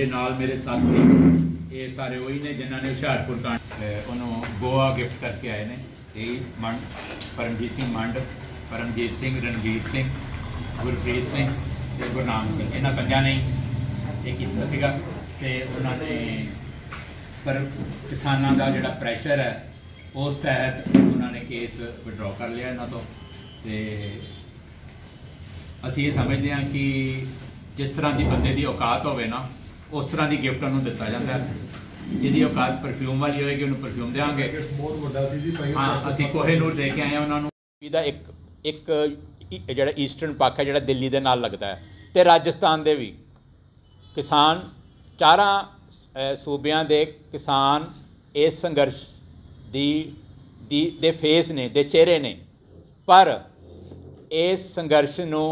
ਮੇਰੇ ਨਾਲ ਮੇਰੇ ਸਾਥੀ ਇਹ ਸਾਰੇ ਉਹੀ ਨੇ ਜਿਨ੍ਹਾਂ ਨੇ ਹੁਸ਼ਿਆਰਪੁਰ ਤੋਂ ਉਹਨੂੰ ਗੋਆ ਗਿਫਟ ਕਰਕੇ ਆਏ ਨੇ ਇਹ ਮੰਡ ਪਰਮਜੀਤ ਸਿੰਘ ਮੰਡ ਪਰਮਜੀਤ ਸਿੰਘ ਰਣਜੀਤ ਸਿੰਘ ਗੁਰਪ੍ਰੀਤ ਸਿੰਘ ਤੇ ਗੁਰਨਾਮ ਸਿੰਘ ਇਹਨਾਂ ਪੰਜਾਂ ਨੇ ਇਹ ਕੀਤਾ ਸੀਗਾ ਤੇ ਉਹਨਾਂ ਨੇ ਪਰ ਕਿਸਾਨਾਂ ਦਾ ਜਿਹੜਾ ਪ੍ਰੈਸ਼ਰ ਹੈ ਉਸ ਤਹਿਤ ਉਹਨਾਂ ਨੇ ਕੇਸ ਵਿਡਰਾ ਕਰ ਲਿਆ ਇਹਨਾਂ ਤੋਂ ਤੇ ਅਸੀਂ ਇਹ ਸਮਝਦੇ ਹਾਂ ਕਿ ਜਿਸ ਤਰ੍ਹਾਂ ਦੀ ਬੰਦੇ ਦੀ ਔਕਾਤ ਹੋਵੇ ਨਾ ਉਸ ਤਰ੍ਹਾਂ ਦੀ ਗਿਫਟ ਉਹਨੂੰ ਦਿੱਤਾ ਜਾਂਦਾ ਜਿਹਦੀ ਔਕਾਤ ਪਰਫਿਊਮ ਵਾਲੀ ਹੋਏਗੀ ਉਹਨੂੰ ਪਰਫਿਊਮ ਦੇਵਾਂਗੇ ਬਹੁਤ ਵੱਡਾ ਸੀ ਜੀ ਭਾਈ ਹਾਂ ਅਸੀਂ ਕੋਹੇਨੂਰ ਦੇ ਕੇ ਆਏ ਹਾਂ ਉਹਨਾਂ ਨੂੰ ਇਹਦਾ ਇੱਕ ਇੱਕ ਜਿਹੜਾ ਈਸਟਰਨ ਪਾਕ ਹੈ ਜਿਹੜਾ ਦਿੱਲੀ ਦੇ ਨਾਲ ਲੱਗਦਾ ਹੈ ਤੇ ਰਾਜਸਥਾਨ ਦੇ ਵੀ ਕਿਸਾਨ ਚਾਰਾਂ ਸੂਬਿਆਂ ਦੇ ਕਿਸਾਨ ਇਸ ਸੰਘਰਸ਼ ਦੀ ਦੇ ਫੇਸ ਨੇ ਦੇ ਚਿਹਰੇ ਨੇ ਪਰ ਇਸ ਸੰਘਰਸ਼ ਨੂੰ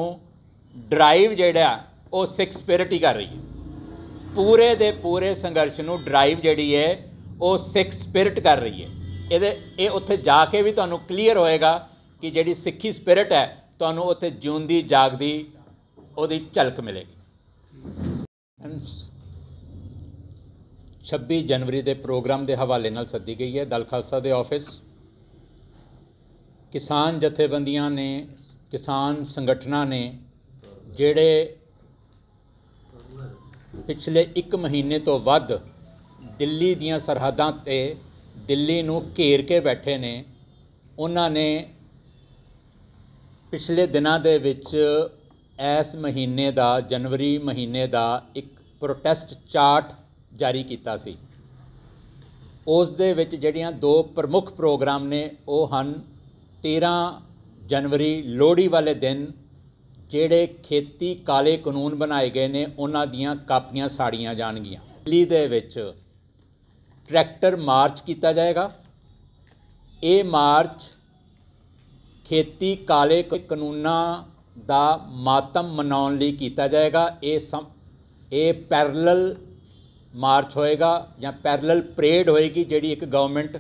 ਡਰਾਈਵ ਜਿਹੜਾ ਉਹ ਸਿੱਖ ਸਪਿਰਿਟ ਹੀ ਕਰ ਰਹੀ ਹੈ ਪੂਰੇ ਦੇ ਪੂਰੇ ਸੰਘਰਸ਼ ਨੂੰ ਡਰਾਈਵ ਜਿਹੜੀ ਹੈ ਉਹ ਸਿੱਖ ਸਪਿਰਿਟ ਕਰ ਰਹੀ ਹੈ ਇਹਦੇ ਇਹ ਉੱਥੇ ਜਾ ਕੇ ਵੀ ਤੁਹਾਨੂੰ ਕਲੀਅਰ ਹੋਏਗਾ ਕਿ ਜਿਹੜੀ ਸਿੱਖੀ ਸਪਿਰਿਟ ਹੈ ਤੁਹਾਨੂੰ ਉੱਥੇ ਜਿਉਂਦੀ ਜਾਗਦੀ ਉਹਦੀ ਝਲਕ ਮਿਲੇਗੀ 26 ਜਨਵਰੀ ਦੇ ਪ੍ਰੋਗਰਾਮ ਦੇ ਹਵਾਲੇ ਨਾਲ ਸੱਦੀ ਗਈ ਹੈ ਦਲ ਖਾਲਸਾ ਦੇ ਆਫਿਸ ਕਿਸਾਨ ਜਥੇਬੰਦੀਆਂ ਨੇ ਕਿਸਾਨ ਸੰਗਠਨਾਂ ਨੇ ਜਿਹੜੇ ਪਿਛਲੇ 1 ਮਹੀਨੇ ਤੋਂ ਵੱਧ ਦਿੱਲੀ ਦੀਆਂ ਸਰਹੱਦਾਂ ਤੇ ਦਿੱਲੀ ਨੂੰ ਘੇਰ ਕੇ ਬੈਠੇ ਨੇ ਉਹਨਾਂ ਨੇ ਪਿਛਲੇ ਦਿਨਾਂ ਦੇ ਵਿੱਚ ਇਸ ਮਹੀਨੇ ਦਾ ਜਨਵਰੀ ਮਹੀਨੇ ਦਾ ਇੱਕ ਪ੍ਰੋਟੈਸਟ ਚਾਰਟ ਜਾਰੀ ਕੀਤਾ ਸੀ ਉਸ ਦੇ ਵਿੱਚ ਜਿਹੜੀਆਂ ਦੋ ਪ੍ਰਮੁੱਖ ਪ੍ਰੋਗਰਾਮ ਨੇ ਉਹ ਹਨ 13 ਜਨਵਰੀ ਲੋਹੜੀ ਵਾਲੇ ਦਿਨ ਜਿਹੜੇ ਖੇਤੀ ਕਾਲੇ ਕਾਨੂੰਨ ਬਣਾਏ ਗਏ ਨੇ ਉਹਨਾਂ ਦੀਆਂ ਕਾਪੀਆਂ ਸਾੜੀਆਂ ਜਾਣਗੀਆਂ ਦਿੱਲੀ ਦੇ ਵਿੱਚ ਟਰੈਕਟਰ ਮਾਰਚ ਕੀਤਾ ਜਾਏਗਾ ਇਹ ਮਾਰਚ ਖੇਤੀ ਕਾਲੇ ਕਾਨੂੰਨਾਂ ਦਾ ਮਾਤਮ ਮਨਾਉਣ ਲਈ ਕੀਤਾ ਜਾਏਗਾ ਇਹ ਇਹ ਪੈਰਲਲ ਮਾਰਚ ਹੋਏਗਾ ਜਾਂ ਪੈਰਲਲ ਪਰੇਡ ਹੋਏਗੀ ਜਿਹੜੀ ਇੱਕ ਗਵਰਨਮੈਂਟ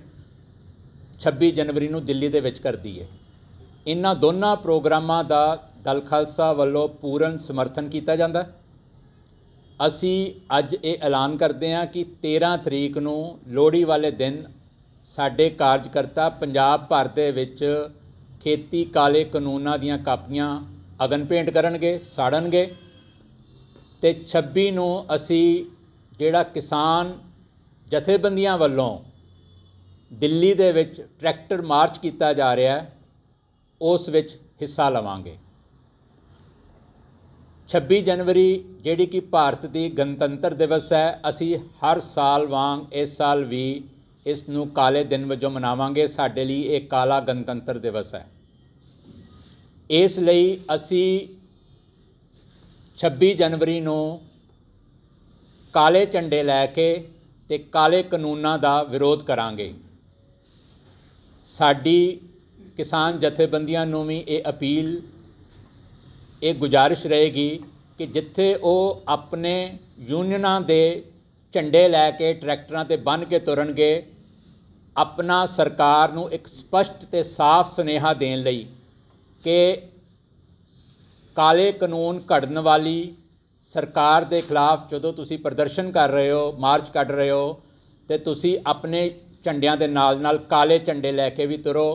26 ਜਨਵਰੀ ਨੂੰ ਦਿੱਲੀ ਦੇ ਵਿੱਚ ਕਰਦੀ ਹੈ ਇਹਨਾਂ ਦੋਨਾਂ ਪ੍ਰੋਗਰਾਮਾਂ ਦਾ ਦਲ ਖਾਲਸਾ ਵੱਲੋਂ ਪੂਰਨ ਸਮਰਥਨ ਕੀਤਾ ਜਾਂਦਾ ਅਸੀਂ ਅੱਜ ਇਹ ਐਲਾਨ ਕਰਦੇ ਹਾਂ ਕਿ 13 ਤਰੀਕ ਨੂੰ ਲੋਹੜੀ ਵਾਲੇ ਦਿਨ ਸਾਡੇ ਕਾਰਜਕਰਤਾ ਪੰਜਾਬ ਭਰ ਦੇ ਵਿੱਚ ਖੇਤੀ ਕਾਲੇ ਕਾਨੂੰਨਾਂ ਦੀਆਂ ਕਾਪੀਆਂ ਅਗਨ ਪੇਂਟ ਕਰਨਗੇ ਸਾੜਨਗੇ ਤੇ 26 ਨੂੰ ਅਸੀਂ ਜਿਹੜਾ ਕਿਸਾਨ ਜਥੇਬੰਦੀਆਂ ਵੱਲੋਂ ਦਿੱਲੀ ਦੇ ਵਿੱਚ ਟਰੈਕਟਰ ਮਾਰਚ ਕੀਤਾ ਜਾ ਰਿਹਾ ਹੈ ਉਸ ਵਿੱਚ ਹਿੱਸਾ ਲਵਾਂਗੇ 26 ਜਨਵਰੀ ਜਿਹੜੀ ਕਿ ਭਾਰਤ ਦੀ ਗਣਤੰਤਰ ਦਿਵਸ ਹੈ ਅਸੀਂ ਹਰ ਸਾਲ ਵਾਂਗ ਇਸ ਸਾਲ ਵੀ ਇਸ ਨੂੰ ਕਾਲੇ ਦਿਨ ਵਜੋਂ ਮਨਾਵਾਂਗੇ ਸਾਡੇ ਲਈ ਇਹ ਕਾਲਾ ਗਣਤੰਤਰ ਦਿਵਸ ਹੈ ਇਸ ਲਈ ਅਸੀਂ 26 ਜਨਵਰੀ ਨੂੰ ਕਾਲੇ ਝੰਡੇ ਲੈ ਕੇ ਤੇ ਕਾਲੇ ਕਾਨੂੰਨਾਂ ਦਾ ਵਿਰੋਧ ਕਰਾਂਗੇ ਸਾਡੀ ਕਿਸਾਨ ਜਥੇਬੰਦੀਆਂ ਨੂੰ ਵੀ ਇਹ ਅਪੀਲ ਇਹ ਗੁਜ਼ਾਰਿਸ਼ ਰਹੇਗੀ ਕਿ ਜਿੱਥੇ ਉਹ ਆਪਣੇ ਯੂਨੀਅਨਾਂ ਦੇ ਝੰਡੇ ਲੈ ਕੇ ਟਰੈਕਟਰਾਂ ਤੇ ਬੰਨ ਕੇ ਤੁਰਨਗੇ ਆਪਣਾ ਸਰਕਾਰ ਨੂੰ ਇੱਕ ਸਪਸ਼ਟ ਤੇ ਸਾਫ਼ ਸੁਨੇਹਾ ਦੇਣ ਲਈ ਕਿ ਕਾਲੇ ਕਾਨੂੰਨ ਘੜਨ ਵਾਲੀ ਸਰਕਾਰ ਦੇ ਖਿਲਾਫ ਜਦੋਂ ਤੁਸੀਂ ਪ੍ਰਦਰਸ਼ਨ ਕਰ ਰਹੇ ਹੋ ਮਾਰਚ ਕੱਢ ਰਹੇ ਹੋ ਤੇ ਤੁਸੀਂ ਆਪਣੇ ਝੰਡਿਆਂ ਦੇ ਨਾਲ ਨਾਲ ਕਾਲੇ ਝੰਡੇ ਲੈ ਕੇ ਵੀ ਤੁਰੋ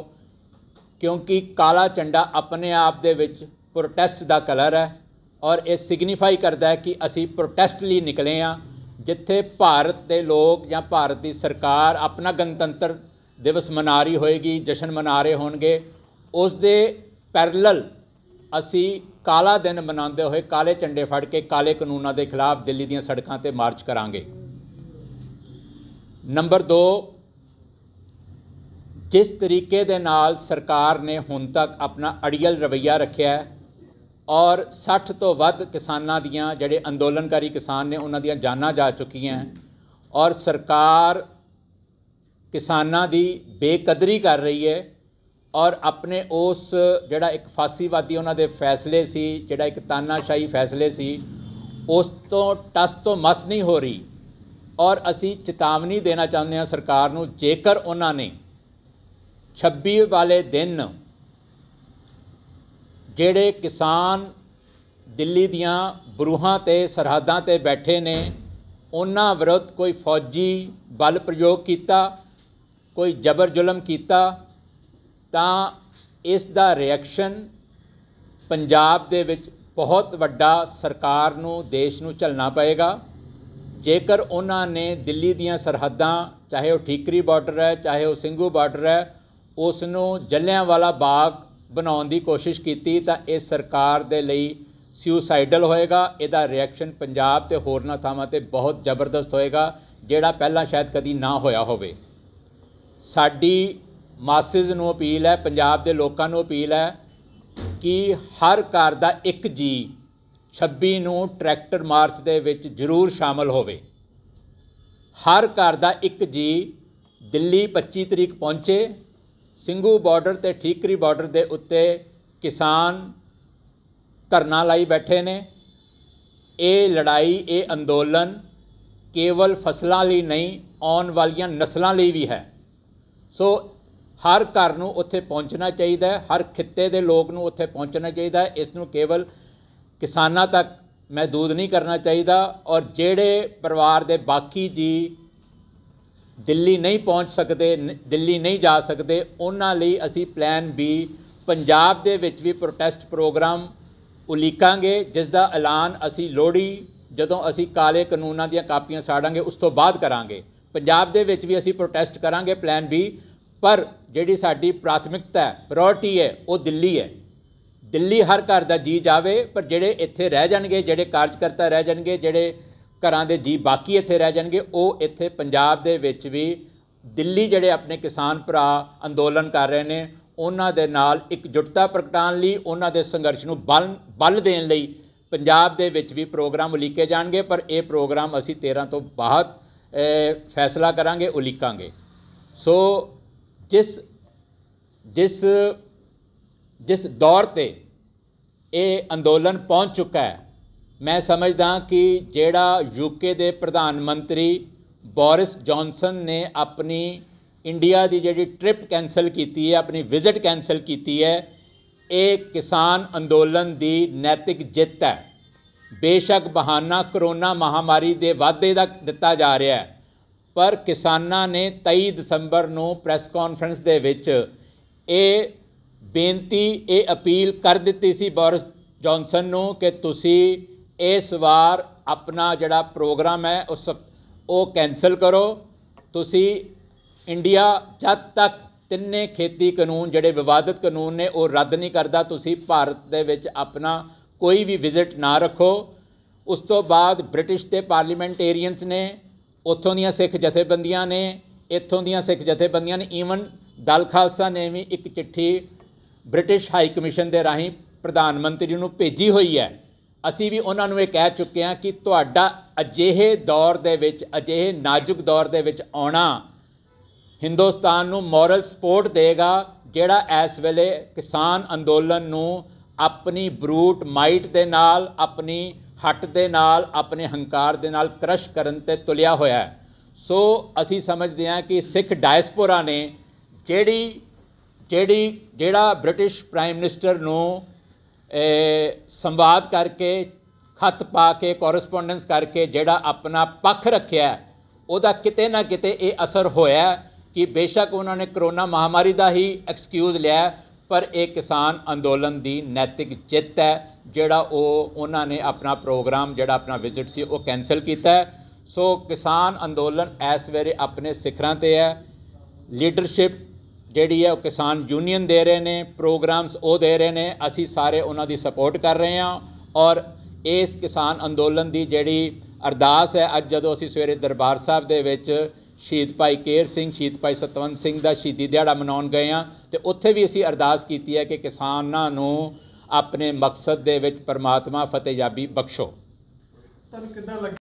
ਕਿਉਂਕਿ ਕਾਲਾ ਝੰਡਾ ਆਪਣੇ ਆਪ ਦੇ ਵਿੱਚ ਪ੍ਰੋਟੈਸਟ ਦਾ ਕਲਰ ਹੈ ਔਰ ਇਹ ਸਿਗਨੀਫਾਈ ਕਰਦਾ ਹੈ ਕਿ ਅਸੀਂ ਪ੍ਰੋਟੈਸਟ ਲਈ ਨਿਕਲੇ ਆ ਜਿੱਥੇ ਭਾਰਤ ਦੇ ਲੋਕ ਜਾਂ ਭਾਰਤ ਦੀ ਸਰਕਾਰ ਆਪਣਾ ਗਣਤੰਤਰ ਦਿਵਸ ਮਨਾ ਰਹੀ ਹੋਏਗੀ ਜਸ਼ਨ ਮਨਾ ਰਹੇ ਹੋਣਗੇ ਉਸ ਦੇ ਪੈਰਲਲ ਅਸੀਂ ਕਾਲਾ ਦਿਨ ਮਨਾਉਂਦੇ ਹੋਏ ਕਾਲੇ ਝੰਡੇ ਫੜ ਕੇ ਕਾਲੇ ਕਾਨੂੰਨਾਂ ਦੇ ਖਿਲਾਫ ਦਿੱਲੀ ਦੀਆਂ ਸੜਕਾਂ ਤੇ ਮਾਰਚ ਕਰਾਂਗੇ ਨੰਬਰ 2 ਜਿਸ ਤਰੀਕੇ ਦੇ ਨਾਲ ਸਰਕਾਰ ਨੇ ਹੁਣ ਤੱਕ ਆਪਣਾ ਅੜੀਅਲ ਰਵਈਆ ਰੱਖਿਆ ਹੈ ਔਰ 60 ਤੋਂ ਵੱਧ ਕਿਸਾਨਾਂ ਦੀਆਂ ਜਿਹੜੇ ਅੰਦੋਲਨਕਾਰੀ ਕਿਸਾਨ ਨੇ ਉਹਨਾਂ ਦੀਆਂ ਜਾਨਾਂ ਜਾ ਚੁੱਕੀਆਂ ਔਰ ਸਰਕਾਰ ਕਿਸਾਨਾਂ ਦੀ ਬੇਕਦਰੀ ਕਰ ਰਹੀ ਹੈ ਔਰ ਆਪਣੇ ਉਸ ਜਿਹੜਾ ਇੱਕ ਫਾਸੀਵਾਦੀ ਉਹਨਾਂ ਦੇ ਫੈਸਲੇ ਸੀ ਜਿਹੜਾ ਇੱਕ ਤਾਨਾਸ਼ਾਹੀ ਫੈਸਲੇ ਸੀ ਉਸ ਤੋਂ ਟਸ ਤੋਂ ਮਸ ਨਹੀਂ ਹੋ ਰਹੀ ਔਰ ਅਸੀਂ ਚੇਤਾਵਨੀ ਦੇਣਾ ਚਾਹੁੰਦੇ ਹਾਂ ਸਰਕਾਰ ਨੂੰ ਜੇਕਰ ਉਹਨਾਂ ਨੇ 26 ਵਾਲੇ ਦਿਨ ਜਿਹੜੇ ਕਿਸਾਨ ਦਿੱਲੀ ਦੀਆਂ ਬਰੂਹਾਂ ਤੇ ਸਰਹੱਦਾਂ ਤੇ ਬੈਠੇ ਨੇ ਉਹਨਾਂ ਵਿਰੁੱਧ ਕੋਈ ਫੌਜੀ ਬਲ ਪ੍ਰਯੋਗ ਕੀਤਾ ਕੋਈ ਜ਼ਬਰ ਜ਼ੁਲਮ ਕੀਤਾ ਤਾਂ ਇਸ ਦਾ ਰਿਐਕਸ਼ਨ ਪੰਜਾਬ ਦੇ ਵਿੱਚ ਬਹੁਤ ਵੱਡਾ ਸਰਕਾਰ ਨੂੰ ਦੇਸ਼ ਨੂੰ ਚਲਣਾ ਪਏਗਾ ਜੇਕਰ ਉਹਨਾਂ ਨੇ ਦਿੱਲੀ ਦੀਆਂ ਸਰਹੱਦਾਂ ਚਾਹੇ ਉਹ ਠੀਕਰੀ ਬਾਰਡਰ ਹੈ ਚਾਹੇ ਉਹ ਸਿੰਘੂ ਬਾਰਡਰ ਹੈ ਉਸ ਨੂੰ ਜਲਿਆਂਵਾਲਾ ਬਾਗ ਬਣਾਉਣ ਦੀ ਕੋਸ਼ਿਸ਼ ਕੀਤੀ ਤਾਂ ਇਹ ਸਰਕਾਰ ਦੇ ਲਈ ਸੂਸਾਈਡਲ ਹੋਏਗਾ ਇਹਦਾ ਰਿਐਕਸ਼ਨ ਪੰਜਾਬ ਤੇ ਹੋਰਨਾਂ ਥਾਵਾਂ ਤੇ ਬਹੁਤ ਜ਼ਬਰਦਸਤ ਹੋਏਗਾ ਜਿਹੜਾ ਪਹਿਲਾਂ ਸ਼ਾਇਦ ਕਦੀ ਨਾ ਹੋਇਆ ਹੋਵੇ ਸਾਡੀ ਮਾਸਿਸ ਨੂੰ ਅਪੀਲ ਹੈ ਪੰਜਾਬ ਦੇ ਲੋਕਾਂ ਨੂੰ ਅਪੀਲ ਹੈ ਕਿ ਹਰ ਘਰ ਦਾ ਇੱਕ ਜੀ 26 ਨੂੰ ਟਰੈਕਟਰ ਮਾਰਚ ਦੇ ਵਿੱਚ ਜ਼ਰੂਰ ਸ਼ਾਮਲ ਹੋਵੇ ਹਰ ਘਰ ਦਾ ਇੱਕ ਜੀ ਦਿੱਲੀ 25 ਤਰੀਕ ਪਹੁੰਚੇ ਸਿੰਘੂ ਬਾਰਡਰ ਤੇ ਠੀਕਰੀ ਬਾਰਡਰ ਦੇ ਉੱਤੇ ਕਿਸਾਨ ਧਰਨਾ ਲਾਈ ਬੈਠੇ ਨੇ ਇਹ ਲੜਾਈ ਇਹ ਅੰਦੋਲਨ ਕੇਵਲ ਫਸਲਾਂ ਲਈ ਨਹੀਂ ਆਉਣ ਵਾਲੀਆਂ ਨਸਲਾਂ ਲਈ ਵੀ ਹੈ ਸੋ ਹਰ ਘਰ ਨੂੰ ਉੱਥੇ ਪਹੁੰਚਣਾ ਚਾਹੀਦਾ ਹੈ ਹਰ ਖਿੱਤੇ ਦੇ ਲੋਕ ਨੂੰ ਉੱਥੇ ਪਹੁੰਚਣਾ ਚਾਹੀਦਾ ਹੈ ਇਸ ਨੂੰ ਕੇਵਲ ਕਿਸਾਨਾਂ ਤੱਕ ਮਹਦੂਦ ਨਹੀਂ ਕਰਨਾ ਚਾਹੀਦਾ ਔਰ ਜਿਹੜੇ ਪਰਿਵਾਰ ਦੇ ਬਾਕੀ ਜੀ ਦਿੱਲੀ ਨਹੀਂ ਪਹੁੰਚ ਸਕਦੇ ਦਿੱਲੀ ਨਹੀਂ ਜਾ ਸਕਦੇ ਉਹਨਾਂ ਲਈ ਅਸੀਂ ਪਲਾਨ ਬੀ ਪੰਜਾਬ ਦੇ ਵਿੱਚ ਵੀ ਪ੍ਰੋਟੈਸਟ ਪ੍ਰੋਗਰਾਮ ਉਲੀਕਾਂਗੇ ਜਿਸ ਦਾ ਐਲਾਨ ਅਸੀਂ ਲੋੜੀ ਜਦੋਂ ਅਸੀਂ ਕਾਲੇ ਕਾਨੂੰਨਾਂ ਦੀਆਂ ਕਾਪੀਆਂ ਸਾੜਾਂਗੇ ਉਸ ਤੋਂ ਬਾਅਦ ਕਰਾਂਗੇ ਪੰਜਾਬ ਦੇ ਵਿੱਚ ਵੀ ਅਸੀਂ ਪ੍ਰੋਟੈਸਟ ਕਰਾਂਗੇ ਪਲਾਨ ਬੀ ਪਰ ਜਿਹੜੀ ਸਾਡੀ ਪ੍ਰਾਥਮਿਕਤਾ ਹੈ ਪ੍ਰਾਇੋਰਟੀ ਹੈ ਉਹ ਦਿੱਲੀ ਹੈ ਦਿੱਲੀ ਹਰ ਘਰ ਦਾ ਜੀ ਜਾਵੇ ਪਰ ਜਿਹੜੇ ਇੱਥੇ ਰਹਿ ਜਾਣਗੇ ਜਿਹੜੇ ਕਾਰਜਕਰਤਾ ਰਹਿ ਜਾਣਗੇ ਜਿਹੜੇ ਘਰਾਂ ਦੇ ਜੀ ਬਾਕੀ ਇੱਥੇ ਰਹਿ ਜਾਣਗੇ ਉਹ ਇੱਥੇ ਪੰਜਾਬ ਦੇ ਵਿੱਚ ਵੀ ਦਿੱਲੀ ਜਿਹੜੇ ਆਪਣੇ ਕਿਸਾਨ ਭਰਾ ਅੰਦੋਲਨ ਕਰ ਰਹੇ ਨੇ ਉਹਨਾਂ ਦੇ ਨਾਲ ਇੱਕ ਜੁਟਤਾ ਪ੍ਰਗਟਾਉਣ ਲਈ ਉਹਨਾਂ ਦੇ ਸੰਘਰਸ਼ ਨੂੰ ਬਲ ਬਲ ਦੇਣ ਲਈ ਪੰਜਾਬ ਦੇ ਵਿੱਚ ਵੀ ਪ੍ਰੋਗਰਾਮ ਉਲੀਕੇ ਜਾਣਗੇ ਪਰ ਇਹ ਪ੍ਰੋਗਰਾਮ ਅਸੀਂ 13 ਤੋਂ ਬਾਅਦ ਫੈਸਲਾ ਕਰਾਂਗੇ ਉਲੀਕਾਂਗੇ ਸੋ ਜਿਸ ਜਿਸ ਜਿਸ ਦੌਰ ਤੇ ਇਹ ਅੰਦੋਲਨ ਪਹੁੰਚ ਚੁੱਕਾ ਹੈ ਮੈਂ ਸਮਝਦਾ ਕਿ ਜਿਹੜਾ ਯੂਕੇ ਦੇ ਪ੍ਰਧਾਨ ਮੰਤਰੀ ਬੋਰਿਸ ਜੌਨਸਨ ਨੇ ਆਪਣੀ ਇੰਡੀਆ ਦੀ ਜਿਹੜੀ ਟ੍ਰਿਪ ਕੈਨਸਲ ਕੀਤੀ ਹੈ ਆਪਣੀ ਵਿਜ਼ਿਟ ਕੈਨਸਲ ਕੀਤੀ ਹੈ ਇਹ ਕਿਸਾਨ ਅੰਦੋਲਨ ਦੀ ਨੈਤਿਕ ਜਿੱਤ ਹੈ ਬੇਸ਼ੱਕ ਬਹਾਨਾ ਕਰੋਨਾ ਮਹਾਮਾਰੀ ਦੇ ਵਾਅਦੇ ਦਾ ਦਿੱਤਾ ਜਾ ਰਿਹਾ ਹੈ ਪਰ ਕਿਸਾਨਾਂ ਨੇ 23 ਦਸੰਬਰ ਨੂੰ ਪ੍ਰੈਸ ਕਾਨਫਰੰਸ ਦੇ ਵਿੱਚ ਇਹ ਬੇਨਤੀ ਇਹ ਅਪੀਲ ਕਰ ਦਿੱਤੀ ਸੀ ਬੋਰਿਸ ਜੌਨਸਨ ਨੂੰ ਕਿ ਤੁਸੀਂ ਇਸ ਵਾਰ ਆਪਣਾ ਜਿਹੜਾ ਪ੍ਰੋਗਰਾਮ ਹੈ ਉਸ ਉਹ ਕੈਨਸਲ ਕਰੋ ਤੁਸੀਂ ਇੰਡੀਆ ਜਦ ਤੱਕ ਤਿੰਨੇ ਖੇਤੀ ਕਾਨੂੰਨ ਜਿਹੜੇ ਵਿਵਾਦਿਤ ਕਾਨੂੰਨ ਨੇ ਉਹ ਰੱਦ ਨਹੀਂ ਕਰਦਾ ਤੁਸੀਂ ਭਾਰਤ ਦੇ ਵਿੱਚ ਆਪਣਾ ਕੋਈ ਵੀ ਵਿਜ਼ਿਟ ਨਾ ਰੱਖੋ ਉਸ ਤੋਂ ਬਾਅਦ ਬ੍ਰਿਟਿਸ਼ ਦੇ ਪਾਰਲੀਮੈਂਟੇਰੀਅਨਸ ਨੇ ਉੱਥੋਂ ਦੀਆਂ ਸਿੱਖ ਜਥੇਬੰਦੀਆਂ ਨੇ ਇੱਥੋਂ ਦੀਆਂ ਸਿੱਖ ਜਥੇਬੰਦੀਆਂ ਨੇ ਈਵਨ ਦਲ ਖਾਲਸਾ ਨੇ ਵੀ ਇੱਕ ਚਿੱਠੀ ਬ੍ਰਿਟਿਸ਼ ਹਾਈ ਕਮਿਸ਼ਨ ਦੇ ਰਾਹੀਂ ਪ੍ਰਧਾਨ ਮੰਤਰੀ ਨੂੰ ਭੇਜੀ ਹੋਈ ਹੈ ਅਸੀਂ ਵੀ ਉਹਨਾਂ ਨੂੰ ਇਹ ਕਹਿ ਚੁੱਕੇ ਹਾਂ ਕਿ ਤੁਹਾਡਾ ਅਜਿਹੇ ਦੌਰ ਦੇ ਵਿੱਚ ਅਜਿਹੇ ਨਾਜ਼ੁਕ ਦੌਰ ਦੇ ਵਿੱਚ ਆਉਣਾ ਹਿੰਦੁਸਤਾਨ ਨੂੰ ਮੋਰਲ ਸਪੋਰਟ ਦੇਗਾ ਜਿਹੜਾ ਇਸ ਵੇਲੇ ਕਿਸਾਨ ਅੰਦੋਲਨ ਨੂੰ ਆਪਣੀ ਬਰੂਟ ਮਾਈਟ ਦੇ ਨਾਲ ਆਪਣੀ ਹੱਟ ਦੇ ਨਾਲ ਆਪਣੇ ਹੰਕਾਰ ਦੇ ਨਾਲ ਕ੍ਰਸ਼ ਕਰਨ ਤੇ ਤੁਲਿਆ ਹੋਇਆ ਹੈ ਸੋ ਅਸੀਂ ਸਮਝਦੇ ਹਾਂ ਕਿ ਸਿੱਖ ਡਾਇਸਪੋਰਾ ਨੇ ਜਿਹੜੀ ਜਿਹੜੀ ਜਿਹੜਾ ਬ੍ਰਿਟਿਸ਼ ਪ੍ਰਾਈਮ ਮਿਨਿਸਟਰ ਨੂੰ ਸੰਵਾਦ ਕਰਕੇ ਖਤ ਪਾ ਕੇ ਕੋਰਸਪੋਂਡੈਂਸ ਕਰਕੇ ਜਿਹੜਾ ਆਪਣਾ ਪੱਖ ਰੱਖਿਆ ਉਹਦਾ ਕਿਤੇ ਨਾ ਕਿਤੇ ਇਹ ਅਸਰ ਹੋਇਆ ਕਿ ਬੇਸ਼ੱਕ ਉਹਨਾਂ ਨੇ ਕਰੋਨਾ ਮਹਾਮਾਰੀ ਦਾ ਹੀ ਐਕਸਕਿਊਜ਼ ਲਿਆ ਪਰ ਇਹ ਕਿਸਾਨ ਅੰਦੋਲਨ ਦੀ ਨੈਤਿਕ ਜਿੱਤ ਹੈ ਜਿਹੜਾ ਉਹ ਉਹਨਾਂ ਨੇ ਆਪਣਾ ਪ੍ਰੋਗਰਾਮ ਜਿਹੜਾ ਆਪਣਾ ਵਿਜ਼ਿਟ ਸੀ ਉਹ ਕੈਨਸਲ ਕੀਤਾ ਸੋ ਕਿਸਾਨ ਅੰਦੋਲਨ ਇਸ ਵੇਰੇ ਆਪਣੇ ਸਿਖਰਾਂ ਤੇ ਹੈ ਲੀਡਰਸ਼ਿਪ ਜਿਹੜੀ ਹੈ ਉਹ ਕਿਸਾਨ ਯੂਨੀਅਨ ਦੇ ਰਹੇ ਨੇ ਪ੍ਰੋਗਰਾਮਸ ਉਹ ਦੇ ਰਹੇ ਨੇ ਅਸੀਂ ਸਾਰੇ ਉਹਨਾਂ ਦੀ ਸਪੋਰਟ ਕਰ ਰਹੇ ਹਾਂ ਔਰ ਇਸ ਕਿਸਾਨ ਅੰਦੋਲਨ ਦੀ ਜਿਹੜੀ ਅਰਦਾਸ ਹੈ ਅੱਜ ਜਦੋਂ ਅਸੀਂ ਸਵੇਰੇ ਦਰਬਾਰ ਸਾਹਿਬ ਦੇ ਵਿੱਚ ਸ਼ਹੀਦ ਭਾਈ ਕੇਰ ਸਿੰਘ ਸ਼ਹੀਦ ਭਾਈ ਸਤਵੰਤ ਸਿੰਘ ਦਾ ਸ਼ਹੀਦੀ ਦਿਹਾੜਾ ਮਨਾਉਣ ਗਏ ਹਾਂ ਤੇ ਉੱਥੇ ਵੀ ਅਸੀਂ ਅਰਦਾਸ ਕੀਤੀ ਹੈ ਕਿ ਕਿਸਾਨਾਂ ਨੂੰ ਆਪਣੇ ਮਕਸਦ ਦੇ ਵਿੱਚ ਪਰਮਾਤਮਾ ਫਤਿਹਯਾਬੀ ਬਖਸ਼ੋ ਤੁਹਾਨੂੰ ਕਿਦਾਂ